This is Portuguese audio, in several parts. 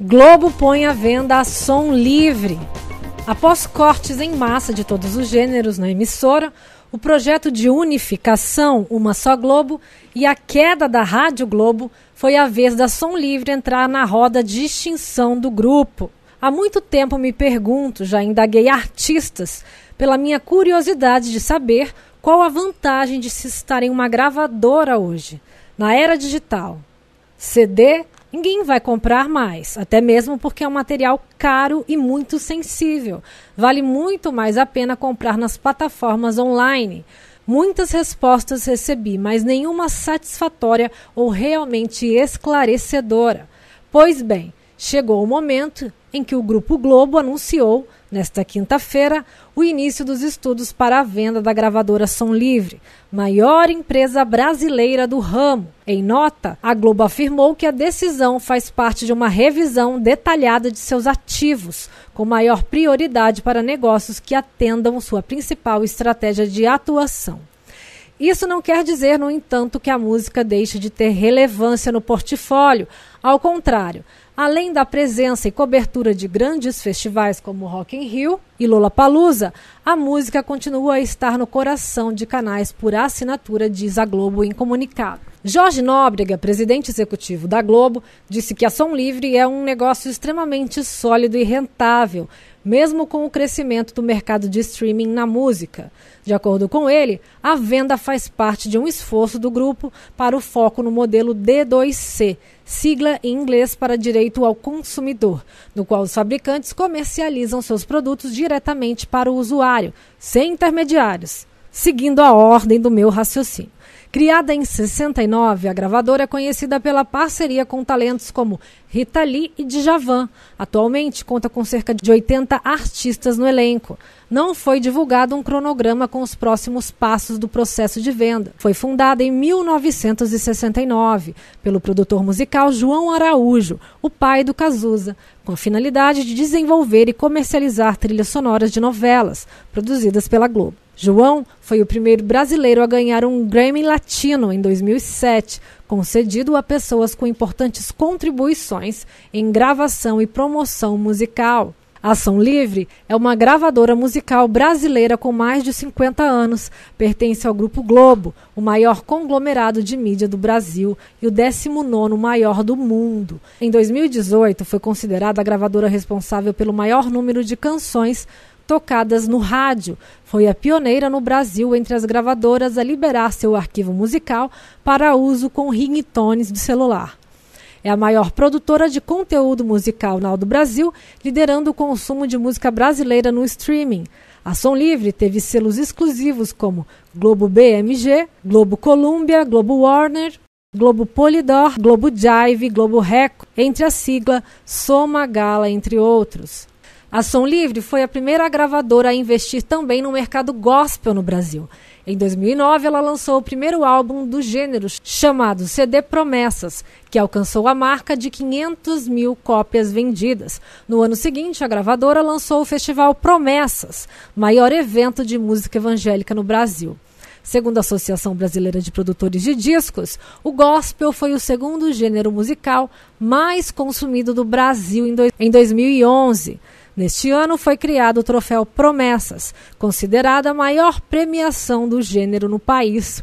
Globo põe à venda a som livre. Após cortes em massa de todos os gêneros na emissora, o projeto de unificação Uma Só Globo e a queda da Rádio Globo foi a vez da Som Livre entrar na roda de extinção do grupo. Há muito tempo me pergunto, já indaguei artistas, pela minha curiosidade de saber qual a vantagem de se estar em uma gravadora hoje, na era digital. CD, ninguém vai comprar mais, até mesmo porque é um material caro e muito sensível. Vale muito mais a pena comprar nas plataformas online. Muitas respostas recebi, mas nenhuma satisfatória ou realmente esclarecedora. Pois bem, chegou o momento em que o Grupo Globo anunciou, nesta quinta-feira, o início dos estudos para a venda da gravadora Som Livre, maior empresa brasileira do ramo. Em nota, a Globo afirmou que a decisão faz parte de uma revisão detalhada de seus ativos, com maior prioridade para negócios que atendam sua principal estratégia de atuação. Isso não quer dizer, no entanto, que a música deixe de ter relevância no portfólio. Ao contrário, Além da presença e cobertura de grandes festivais como Rock in Rio e Lollapalooza, a música continua a estar no coração de canais por assinatura, diz a Globo em comunicado. Jorge Nóbrega, presidente executivo da Globo, disse que a Som Livre é um negócio extremamente sólido e rentável, mesmo com o crescimento do mercado de streaming na música. De acordo com ele, a venda faz parte de um esforço do grupo para o foco no modelo D2C, sigla em inglês para direito ao consumidor, no qual os fabricantes comercializam seus produtos diretamente para o usuário, sem intermediários, seguindo a ordem do meu raciocínio. Criada em 69, a gravadora é conhecida pela parceria com talentos como Rita Lee e Djavan. Atualmente conta com cerca de 80 artistas no elenco. Não foi divulgado um cronograma com os próximos passos do processo de venda. Foi fundada em 1969 pelo produtor musical João Araújo, o pai do Cazuza, com a finalidade de desenvolver e comercializar trilhas sonoras de novelas produzidas pela Globo. João foi o primeiro brasileiro a ganhar um Grammy Latino em 2007 concedido a pessoas com importantes contribuições em gravação e promoção musical. Ação Livre é uma gravadora musical brasileira com mais de 50 anos, pertence ao Grupo Globo, o maior conglomerado de mídia do Brasil e o 19 maior do mundo. Em 2018, foi considerada a gravadora responsável pelo maior número de canções tocadas no rádio. Foi a pioneira no Brasil entre as gravadoras a liberar seu arquivo musical para uso com ringtones do celular. É a maior produtora de conteúdo musical na do Brasil, liderando o consumo de música brasileira no streaming. A Som Livre teve selos exclusivos como Globo BMG, Globo Columbia, Globo Warner, Globo Polidor, Globo Jive, Globo Reco, entre a sigla Soma Gala, entre outros. A Som Livre foi a primeira gravadora a investir também no mercado gospel no Brasil. Em 2009, ela lançou o primeiro álbum do gênero, chamado CD Promessas, que alcançou a marca de 500 mil cópias vendidas. No ano seguinte, a gravadora lançou o Festival Promessas, maior evento de música evangélica no Brasil. Segundo a Associação Brasileira de Produtores de Discos, o gospel foi o segundo gênero musical mais consumido do Brasil em 2011. Neste ano foi criado o troféu Promessas, considerada a maior premiação do gênero no país.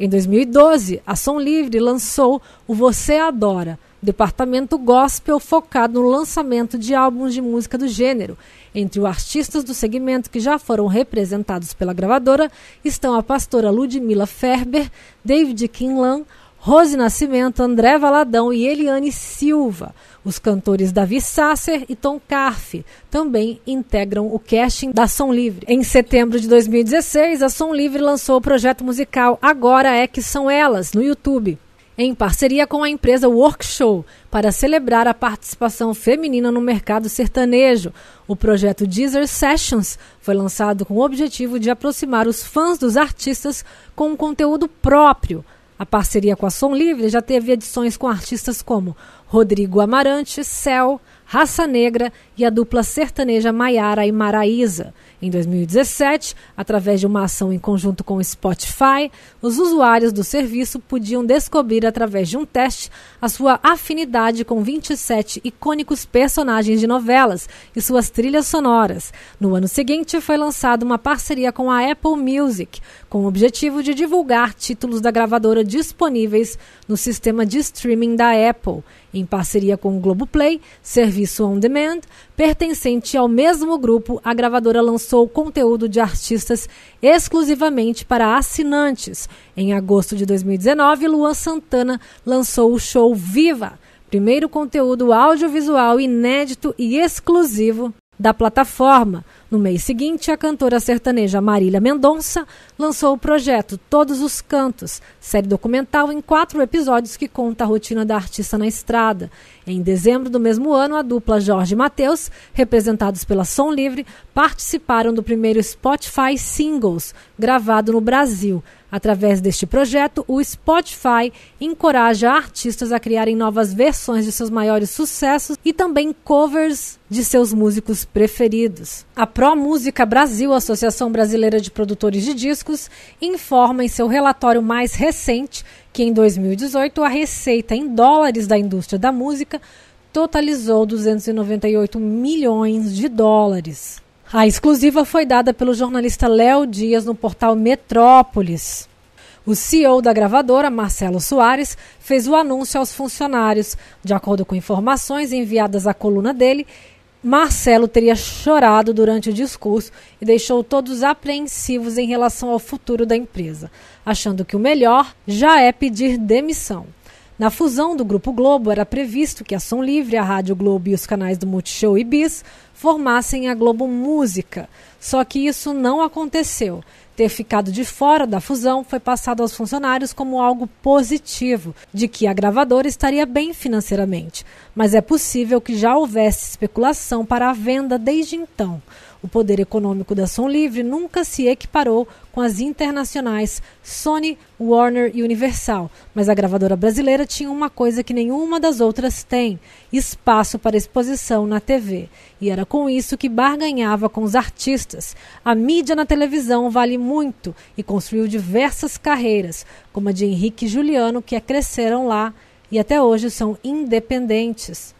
Em 2012, a Som Livre lançou o Você Adora, departamento gospel focado no lançamento de álbuns de música do gênero. Entre os artistas do segmento que já foram representados pela gravadora estão a pastora Ludmila Ferber, David Kinlan, Rose Nascimento, André Valadão e Eliane Silva. Os cantores Davi Sasser e Tom Carfe também integram o casting da Som Livre. Em setembro de 2016, a Som Livre lançou o projeto musical Agora é que são elas no YouTube, em parceria com a empresa Workshow, para celebrar a participação feminina no mercado sertanejo. O projeto Deezer Sessions foi lançado com o objetivo de aproximar os fãs dos artistas com um conteúdo próprio a parceria com a Som Livre já teve edições com artistas como Rodrigo Amarante, Cel, Raça Negra e a dupla sertaneja Maiara e Maraíza. Em 2017, através de uma ação em conjunto com o Spotify, os usuários do serviço podiam descobrir através de um teste a sua afinidade com 27 icônicos personagens de novelas e suas trilhas sonoras. No ano seguinte, foi lançada uma parceria com a Apple Music, com o objetivo de divulgar títulos da gravadora disponíveis no sistema de streaming da Apple em parceria com o Globoplay, serviço on demand, pertencente ao mesmo grupo, a gravadora lançou conteúdo de artistas exclusivamente para assinantes. Em agosto de 2019, Luan Santana lançou o show Viva, primeiro conteúdo audiovisual inédito e exclusivo da plataforma. No mês seguinte, a cantora sertaneja Marília Mendonça lançou o projeto Todos os Cantos, série documental em quatro episódios que conta a rotina da artista na estrada. Em dezembro do mesmo ano, a dupla Jorge e Matheus, representados pela Som Livre, participaram do primeiro Spotify Singles, gravado no Brasil. Através deste projeto, o Spotify encoraja artistas a criarem novas versões de seus maiores sucessos e também covers de seus músicos preferidos. A Pro Música Brasil, Associação Brasileira de Produtores de Discos, informa em seu relatório mais recente que em 2018 a receita em dólares da indústria da música totalizou 298 milhões de dólares. A exclusiva foi dada pelo jornalista Léo Dias no portal Metrópolis. O CEO da gravadora, Marcelo Soares, fez o anúncio aos funcionários. De acordo com informações enviadas à coluna dele, Marcelo teria chorado durante o discurso e deixou todos apreensivos em relação ao futuro da empresa, achando que o melhor já é pedir demissão. Na fusão do Grupo Globo, era previsto que a Som Livre, a Rádio Globo e os canais do Multishow e Bis formassem a Globo Música. Só que isso não aconteceu. Ter ficado de fora da fusão foi passado aos funcionários como algo positivo, de que a gravadora estaria bem financeiramente. Mas é possível que já houvesse especulação para a venda desde então. O poder econômico da Som Livre nunca se equiparou com as internacionais Sony, Warner e Universal, mas a gravadora brasileira tinha uma coisa que nenhuma das outras tem: espaço para exposição na TV. E era com isso que barganhava com os artistas. A mídia na televisão vale muito e construiu diversas carreiras, como a de Henrique e Juliano, que cresceram lá e até hoje são independentes.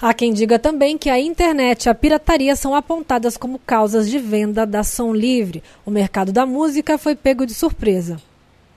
Há quem diga também que a internet e a pirataria são apontadas como causas de venda da Som Livre. O mercado da música foi pego de surpresa.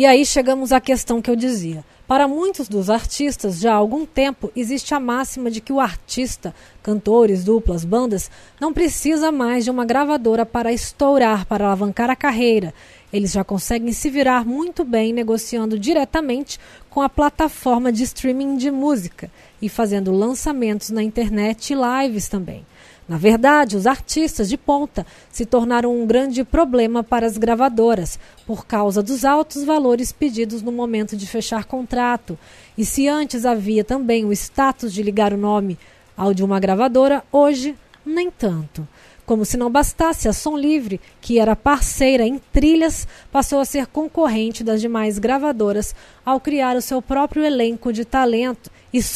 E aí chegamos à questão que eu dizia. Para muitos dos artistas, já há algum tempo existe a máxima de que o artista, cantores, duplas, bandas, não precisa mais de uma gravadora para estourar, para alavancar a carreira. Eles já conseguem se virar muito bem negociando diretamente com a plataforma de streaming de música e fazendo lançamentos na internet e lives também. Na verdade, os artistas de ponta se tornaram um grande problema para as gravadoras, por causa dos altos valores pedidos no momento de fechar contrato. E se antes havia também o status de ligar o nome ao de uma gravadora, hoje nem tanto. Como se não bastasse, a Som Livre, que era parceira em trilhas, passou a ser concorrente das demais gravadoras ao criar o seu próprio elenco de talento e som.